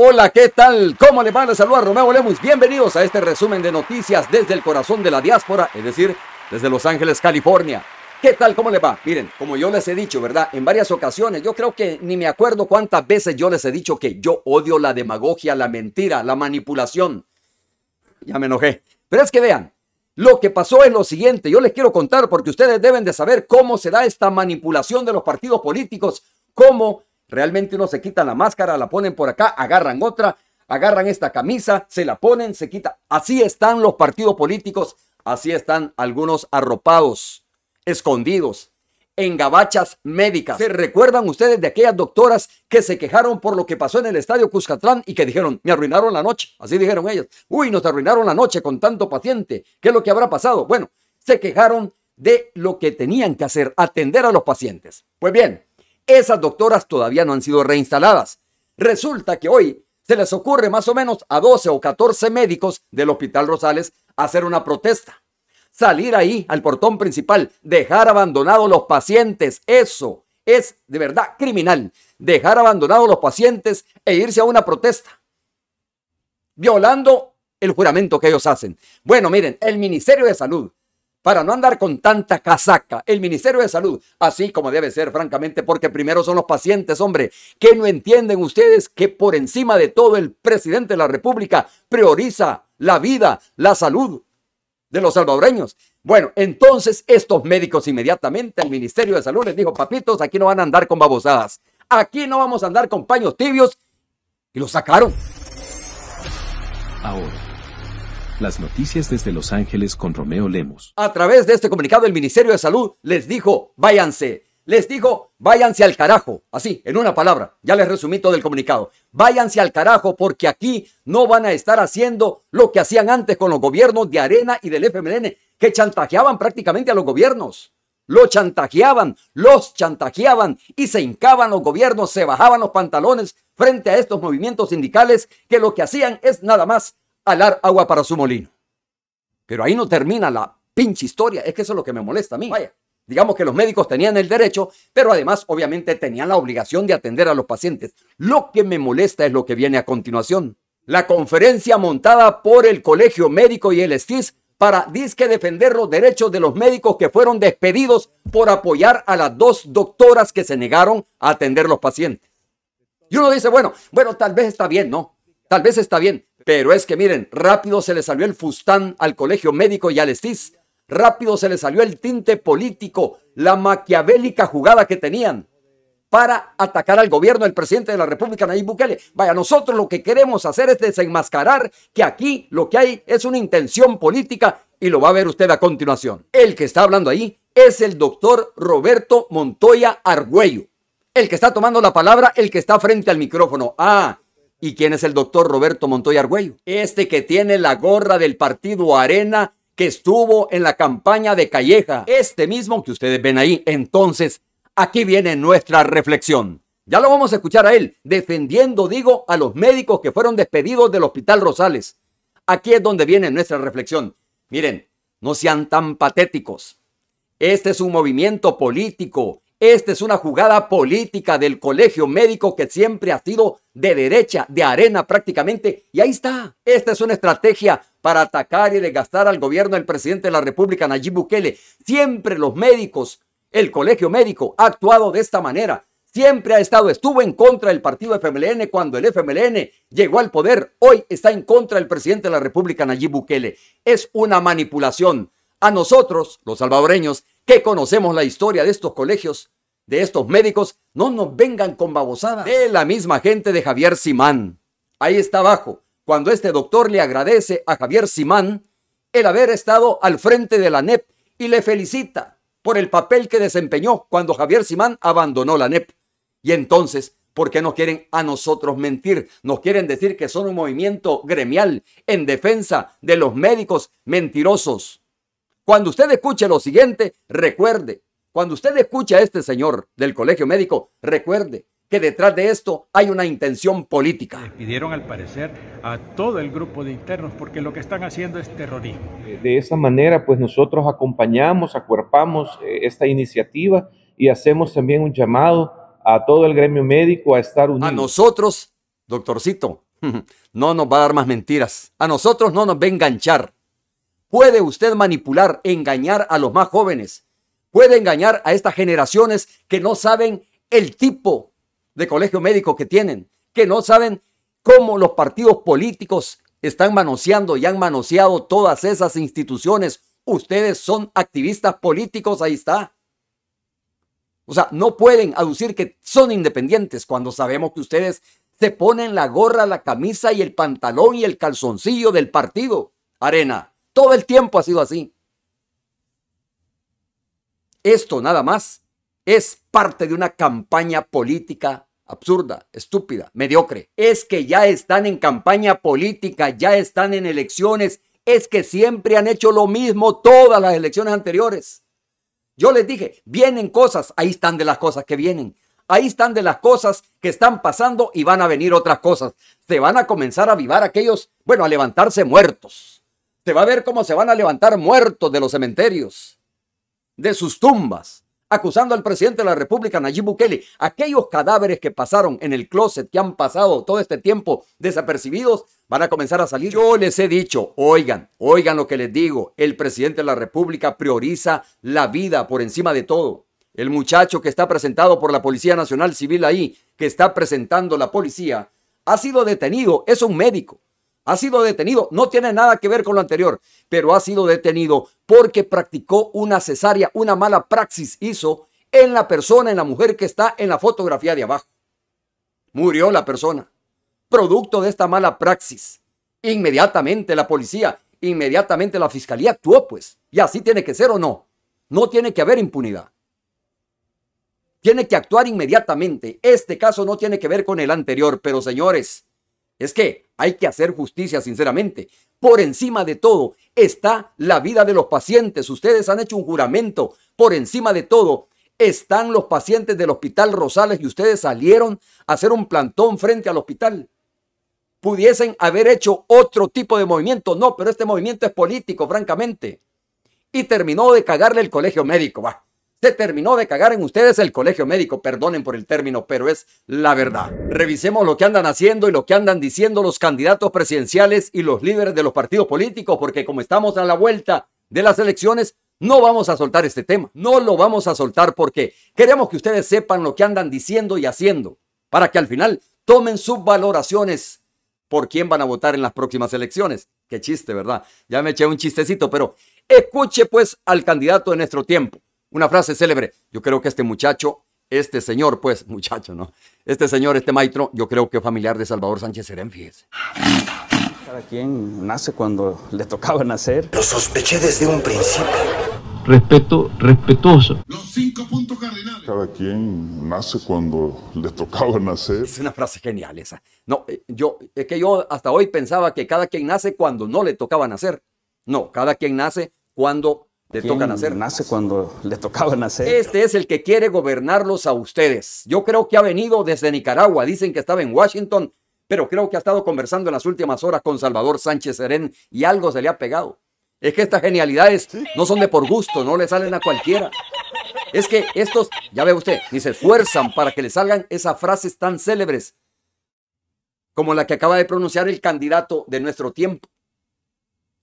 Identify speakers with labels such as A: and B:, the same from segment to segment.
A: Hola, ¿qué tal? ¿Cómo le va? a saluda Romeo Lemus? Bienvenidos a este resumen de noticias desde el corazón de la diáspora, es decir, desde Los Ángeles, California. ¿Qué tal? ¿Cómo le va? Miren, como yo les he dicho, ¿verdad? En varias ocasiones, yo creo que ni me acuerdo cuántas veces yo les he dicho que yo odio la demagogia, la mentira, la manipulación. Ya me enojé. Pero es que vean, lo que pasó es lo siguiente, yo les quiero contar porque ustedes deben de saber cómo se da esta manipulación de los partidos políticos, cómo Realmente uno se quita la máscara, la ponen por acá, agarran otra, agarran esta camisa, se la ponen, se quita. Así están los partidos políticos, así están algunos arropados, escondidos, en gabachas médicas. ¿Se recuerdan ustedes de aquellas doctoras que se quejaron por lo que pasó en el estadio Cuscatlán y que dijeron, me arruinaron la noche? Así dijeron ellas. Uy, nos arruinaron la noche con tanto paciente. ¿Qué es lo que habrá pasado? Bueno, se quejaron de lo que tenían que hacer, atender a los pacientes. Pues bien, esas doctoras todavía no han sido reinstaladas. Resulta que hoy se les ocurre más o menos a 12 o 14 médicos del Hospital Rosales hacer una protesta. Salir ahí al portón principal, dejar abandonados los pacientes, eso es de verdad criminal. Dejar abandonados los pacientes e irse a una protesta, violando el juramento que ellos hacen. Bueno, miren, el Ministerio de Salud para no andar con tanta casaca. El Ministerio de Salud, así como debe ser, francamente, porque primero son los pacientes, hombre, que no entienden ustedes que por encima de todo el presidente de la República prioriza la vida, la salud de los salvadoreños. Bueno, entonces estos médicos inmediatamente al Ministerio de Salud les dijo, papitos, aquí no van a andar con babosadas, aquí no vamos a andar con paños tibios, y lo sacaron. Ahora las noticias desde Los Ángeles con Romeo Lemos. A través de este comunicado, el Ministerio de Salud les dijo, váyanse. Les dijo, váyanse al carajo. Así, en una palabra. Ya les resumí todo el comunicado. Váyanse al carajo porque aquí no van a estar haciendo lo que hacían antes con los gobiernos de Arena y del FMLN, que chantajeaban prácticamente a los gobiernos. Lo chantajeaban, los chantajeaban y se hincaban los gobiernos, se bajaban los pantalones frente a estos movimientos sindicales que lo que hacían es nada más alar agua para su molino. Pero ahí no termina la pinche historia, es que eso es lo que me molesta a mí. Vaya, digamos que los médicos tenían el derecho, pero además obviamente tenían la obligación de atender a los pacientes. Lo que me molesta es lo que viene a continuación. La conferencia montada por el Colegio Médico y el STIS para disque defender los derechos de los médicos que fueron despedidos por apoyar a las dos doctoras que se negaron a atender los pacientes. Y uno dice, bueno, bueno, tal vez está bien, ¿no? Tal vez está bien, pero es que miren, rápido se le salió el fustán al colegio médico y al Estis. Rápido se le salió el tinte político, la maquiavélica jugada que tenían para atacar al gobierno del presidente de la República, Nayib Bukele. Vaya, nosotros lo que queremos hacer es desenmascarar que aquí lo que hay es una intención política y lo va a ver usted a continuación. El que está hablando ahí es el doctor Roberto Montoya Argüello, el que está tomando la palabra, el que está frente al micrófono. Ah, ¿Y quién es el doctor Roberto Montoya Argüello? Este que tiene la gorra del partido Arena que estuvo en la campaña de Calleja. Este mismo que ustedes ven ahí. Entonces, aquí viene nuestra reflexión. Ya lo vamos a escuchar a él, defendiendo, digo, a los médicos que fueron despedidos del Hospital Rosales. Aquí es donde viene nuestra reflexión. Miren, no sean tan patéticos. Este es un movimiento político esta es una jugada política del colegio médico que siempre ha sido de derecha, de arena prácticamente. Y ahí está. Esta es una estrategia para atacar y desgastar al gobierno del presidente de la República, Nayib Bukele. Siempre los médicos, el colegio médico, ha actuado de esta manera. Siempre ha estado, estuvo en contra del partido FMLN cuando el FMLN llegó al poder. Hoy está en contra del presidente de la República, Nayib Bukele. Es una manipulación. A nosotros, los salvadoreños, que conocemos la historia de estos colegios, de estos médicos, no nos vengan con babosadas. De la misma gente de Javier Simán. Ahí está abajo, cuando este doctor le agradece a Javier Simán el haber estado al frente de la NEP y le felicita por el papel que desempeñó cuando Javier Simán abandonó la NEP. Y entonces, ¿por qué no quieren a nosotros mentir? Nos quieren decir que son un movimiento gremial en defensa de los médicos mentirosos. Cuando usted escuche lo siguiente, recuerde, cuando usted escucha a este señor del colegio médico, recuerde que detrás de esto hay una intención política. Pidieron al parecer a todo el grupo de internos porque lo que están haciendo es terrorismo. Eh, de esa manera, pues nosotros acompañamos, acuerpamos eh, esta iniciativa y hacemos también un llamado a todo el gremio médico a estar unidos. A nosotros, doctorcito, no nos va a dar más mentiras. A nosotros no nos va a enganchar. Puede usted manipular, engañar a los más jóvenes. Puede engañar a estas generaciones que no saben el tipo de colegio médico que tienen, que no saben cómo los partidos políticos están manoseando y han manoseado todas esas instituciones. Ustedes son activistas políticos, ahí está. O sea, no pueden aducir que son independientes cuando sabemos que ustedes se ponen la gorra, la camisa y el pantalón y el calzoncillo del partido. Arena. Todo el tiempo ha sido así. Esto nada más es parte de una campaña política absurda, estúpida, mediocre. Es que ya están en campaña política, ya están en elecciones, es que siempre han hecho lo mismo todas las elecciones anteriores. Yo les dije, vienen cosas, ahí están de las cosas que vienen. Ahí están de las cosas que están pasando y van a venir otras cosas. Se van a comenzar a avivar aquellos, bueno, a levantarse muertos. Se va a ver cómo se van a levantar muertos de los cementerios, de sus tumbas, acusando al presidente de la República, Nayib Bukele, aquellos cadáveres que pasaron en el closet, que han pasado todo este tiempo desapercibidos, van a comenzar a salir. Yo les he dicho, oigan, oigan lo que les digo, el presidente de la República prioriza la vida por encima de todo. El muchacho que está presentado por la Policía Nacional Civil ahí, que está presentando la policía, ha sido detenido, es un médico ha sido detenido. No tiene nada que ver con lo anterior, pero ha sido detenido porque practicó una cesárea, una mala praxis hizo en la persona, en la mujer que está en la fotografía de abajo. Murió la persona, producto de esta mala praxis. Inmediatamente la policía, inmediatamente la fiscalía actuó, pues. Y así tiene que ser o no. No tiene que haber impunidad. Tiene que actuar inmediatamente. Este caso no tiene que ver con el anterior, pero señores, es que hay que hacer justicia, sinceramente. Por encima de todo está la vida de los pacientes. Ustedes han hecho un juramento. Por encima de todo están los pacientes del Hospital Rosales y ustedes salieron a hacer un plantón frente al hospital. Pudiesen haber hecho otro tipo de movimiento. No, pero este movimiento es político, francamente. Y terminó de cagarle el colegio médico. Va. Se terminó de cagar en ustedes el colegio médico, perdonen por el término, pero es la verdad. Revisemos lo que andan haciendo y lo que andan diciendo los candidatos presidenciales y los líderes de los partidos políticos, porque como estamos a la vuelta de las elecciones, no vamos a soltar este tema, no lo vamos a soltar porque queremos que ustedes sepan lo que andan diciendo y haciendo, para que al final tomen sus valoraciones por quién van a votar en las próximas elecciones. Qué chiste, ¿verdad? Ya me eché un chistecito, pero escuche pues al candidato de nuestro tiempo. Una frase célebre. Yo creo que este muchacho, este señor, pues, muchacho, ¿no? Este señor, este maestro, yo creo que familiar de Salvador Sánchez Serén, fíjese. Cada quien nace cuando le tocaba nacer. Lo sospeché desde un principio. Respeto, respetuoso. Los cinco puntos cardinales. Cada quien nace cuando le tocaba nacer. Es una frase genial esa. No, eh, yo, es que yo hasta hoy pensaba que cada quien nace cuando no le tocaba nacer. No, cada quien nace cuando le tocan Nace cuando le tocaba nacer. Este es el que quiere gobernarlos a ustedes. Yo creo que ha venido desde Nicaragua. Dicen que estaba en Washington, pero creo que ha estado conversando en las últimas horas con Salvador Sánchez Serén y algo se le ha pegado. Es que estas genialidades no son de por gusto, no le salen a cualquiera. Es que estos, ya ve usted, ni se esfuerzan para que le salgan esas frases tan célebres como la que acaba de pronunciar el candidato de nuestro tiempo.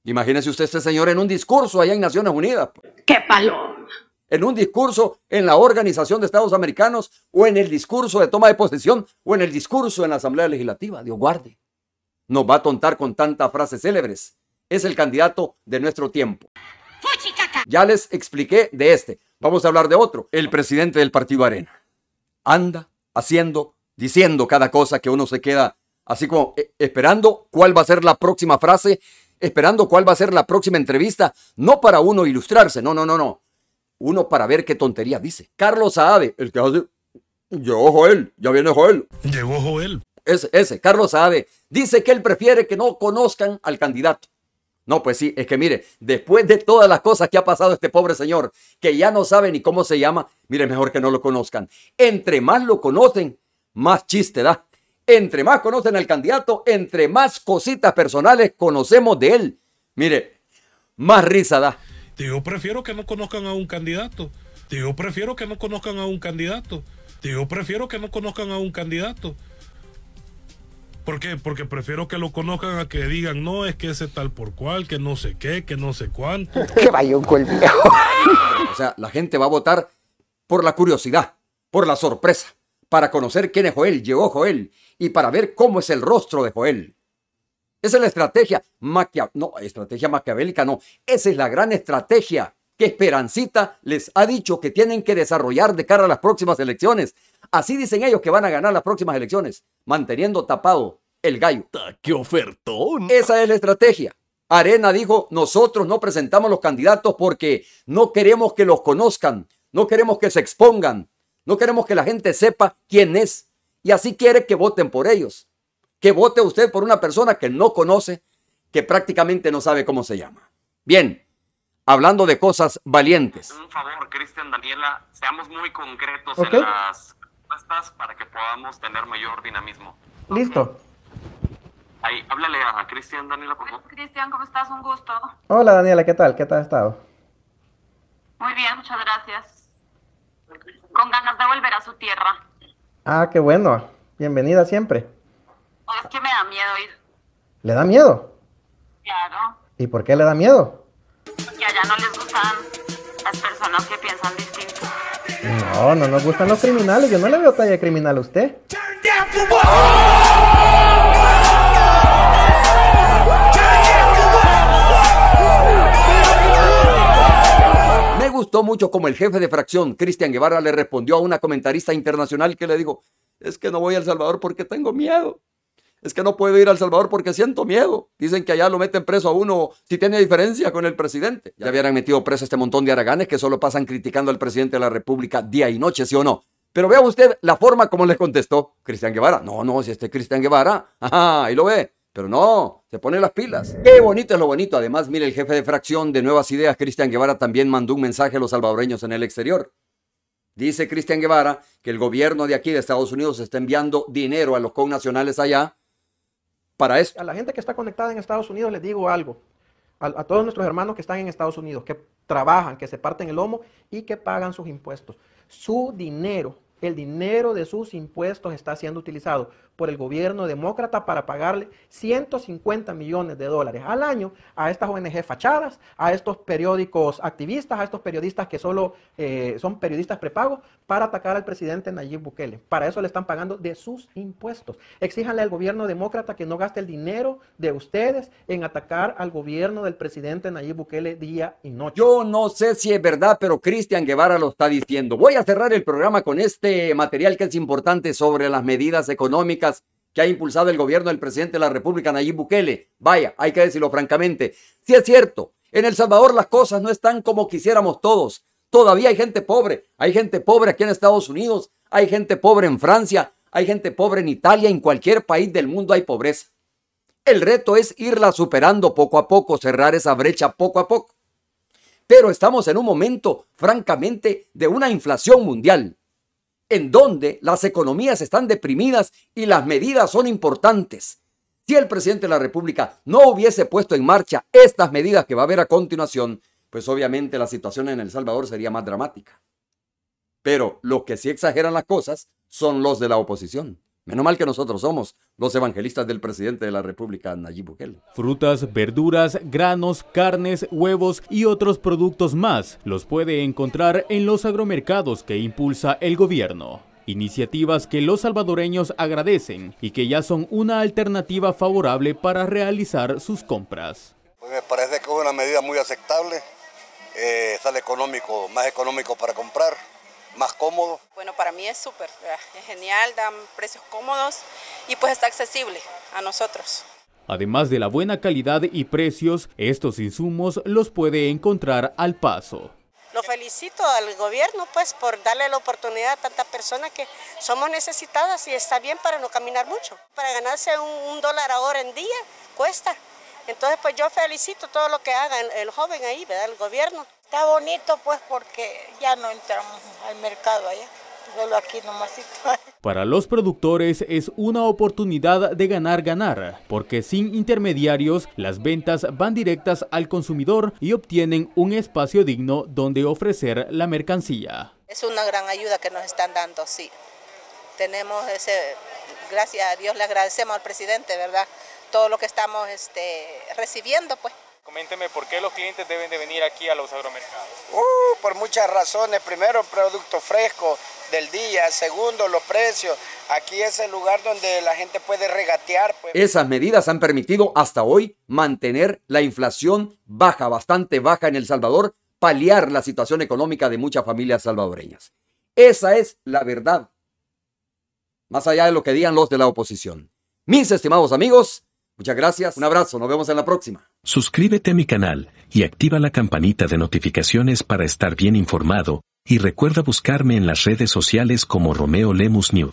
A: Imagínese usted este señor en un discurso allá en Naciones Unidas. ¡Qué paloma! En un discurso en la Organización de Estados Americanos o en el discurso de toma de posesión o en el discurso en la Asamblea Legislativa. Dios guarde. No va a tontar con tantas frases célebres. Es el candidato de nuestro tiempo. Ya les expliqué de este. Vamos a hablar de otro. El presidente del Partido Arena. Anda haciendo, diciendo cada cosa que uno se queda así como eh, esperando cuál va a ser la próxima frase esperando cuál va a ser la próxima entrevista, no para uno ilustrarse, no, no, no, no. Uno para ver qué tontería dice. Carlos Saade, el que hace... Llegó Joel, ya viene Joel. Llegó Joel. Ese, ese, Carlos Saade, dice que él prefiere que no conozcan al candidato. No, pues sí, es que mire, después de todas las cosas que ha pasado este pobre señor, que ya no sabe ni cómo se llama, mire, mejor que no lo conozcan. Entre más lo conocen, más chiste da. Entre más conocen al candidato, entre más cositas personales conocemos de él. Mire, más risa da. Yo prefiero que no conozcan a un candidato. Yo prefiero que no conozcan a un candidato. Yo prefiero que no conozcan a un candidato. ¿Por qué? Porque prefiero que lo conozcan a que digan, no, es que ese tal por cual, que no sé qué, que no sé cuánto. Que vaya un viejo. O sea, la gente va a votar por la curiosidad, por la sorpresa para conocer quién es Joel, llegó Joel, y para ver cómo es el rostro de Joel. Esa es la estrategia maquiavélica, no, estrategia maquiavélica no, esa es la gran estrategia que Esperancita les ha dicho que tienen que desarrollar de cara a las próximas elecciones. Así dicen ellos que van a ganar las próximas elecciones, manteniendo tapado el gallo. ¡Qué ofertón! Esa es la estrategia. Arena dijo, nosotros no presentamos los candidatos porque no queremos que los conozcan, no queremos que se expongan, no queremos que la gente sepa quién es. Y así quiere que voten por ellos. Que vote usted por una persona que no conoce, que prácticamente no sabe cómo se llama. Bien, hablando de cosas valientes. Un favor, Cristian, Daniela, seamos muy concretos en las respuestas para que podamos tener mayor dinamismo. Listo. Ahí, háblale a Cristian, Daniela, por favor. Cristian, ¿cómo estás? Un gusto. Hola, Daniela, ¿qué tal? ¿Qué tal has estado? Muy bien, muchas gracias con ganas de volver a su tierra. Ah, qué bueno. Bienvenida siempre. Es que me da miedo ir. ¿Le da miedo? Claro. ¿Y por qué le da miedo? Porque allá no les gustan las personas que piensan distinto. No, no nos gustan los criminales. Yo no le veo talla criminal a usted. gustó mucho como el jefe de fracción, Cristian Guevara, le respondió a una comentarista internacional que le dijo, es que no voy al Salvador porque tengo miedo. Es que no puedo ir al Salvador porque siento miedo. Dicen que allá lo meten preso a uno si tiene diferencia con el presidente. Ya habían metido preso a este montón de araganes que solo pasan criticando al presidente de la República día y noche, sí o no. Pero vea usted la forma como le contestó Cristian Guevara. No, no, si este Cristian Guevara, ajá, ahí lo ve. Pero no, se pone las pilas. Qué bonito es lo bonito. Además, mire, el jefe de fracción de Nuevas Ideas, Cristian Guevara, también mandó un mensaje a los salvadoreños en el exterior. Dice Cristian Guevara que el gobierno de aquí de Estados Unidos está enviando dinero a los connacionales allá para eso. A la gente que está conectada en Estados Unidos les digo algo. a todos nuestros hermanos que están en Estados Unidos, que trabajan, que se parten el lomo y que pagan sus impuestos. Su dinero el dinero de sus impuestos está siendo utilizado por el gobierno demócrata para pagarle 150 millones de dólares al año a estas ONG fachadas, a estos periódicos activistas, a estos periodistas que solo eh, son periodistas prepagos para atacar al presidente Nayib Bukele. Para eso le están pagando de sus impuestos. Exíjanle al gobierno demócrata que no gaste el dinero de ustedes en atacar al gobierno del presidente Nayib Bukele día y noche. Yo no sé si es verdad, pero Cristian Guevara lo está diciendo. Voy a cerrar el programa con este este material que es importante sobre las medidas económicas que ha impulsado el gobierno del presidente de la República, Nayib Bukele. Vaya, hay que decirlo francamente. Si es cierto, en El Salvador las cosas no están como quisiéramos todos. Todavía hay gente pobre. Hay gente pobre aquí en Estados Unidos. Hay gente pobre en Francia. Hay gente pobre en Italia. En cualquier país del mundo hay pobreza. El reto es irla superando poco a poco, cerrar esa brecha poco a poco. Pero estamos en un momento, francamente, de una inflación mundial en donde las economías están deprimidas y las medidas son importantes. Si el presidente de la República no hubiese puesto en marcha estas medidas que va a haber a continuación, pues obviamente la situación en El Salvador sería más dramática. Pero los que sí exageran las cosas son los de la oposición. Menos mal que nosotros somos los evangelistas del presidente de la República, Nayib Bukele. Frutas, verduras, granos, carnes, huevos y otros productos más los puede encontrar en los agromercados que impulsa el gobierno. Iniciativas que los salvadoreños agradecen y que ya son una alternativa favorable para realizar sus compras. Pues me parece que es una medida muy aceptable, eh, sale económico, más económico para comprar más cómodo. Bueno, para mí es súper, eh, es genial, dan precios cómodos y pues está accesible a nosotros. Además de la buena calidad y precios, estos insumos los puede encontrar al paso. Lo felicito al gobierno pues por darle la oportunidad a tantas personas que somos necesitadas y está bien para no caminar mucho. Para ganarse un, dólar ahora en día cuesta. Entonces pues yo felicito todo lo que haga el joven ahí, ¿verdad? el gobierno bonito pues porque ya no entramos al mercado allá. Solo aquí nomás. Para los productores es una oportunidad de ganar, ganar, porque sin intermediarios las ventas van directas al consumidor y obtienen un espacio digno donde ofrecer la mercancía. Es una gran ayuda que nos están dando, sí. Tenemos ese, gracias a Dios le agradecemos al presidente, ¿verdad? Todo lo que estamos este, recibiendo, pues. Coménteme por qué los clientes deben de venir aquí a los agromercados. Uh, por muchas razones. Primero, producto fresco del día. Segundo, los precios. Aquí es el lugar donde la gente puede regatear. Pues. Esas medidas han permitido hasta hoy mantener la inflación baja, bastante baja en El Salvador, paliar la situación económica de muchas familias salvadoreñas. Esa es la verdad. Más allá de lo que digan los de la oposición. Mis estimados amigos, Muchas gracias, un abrazo, nos vemos en la próxima. Suscríbete a mi canal y activa la campanita de notificaciones para estar bien informado, y recuerda buscarme en las redes sociales como Romeo Lemus News.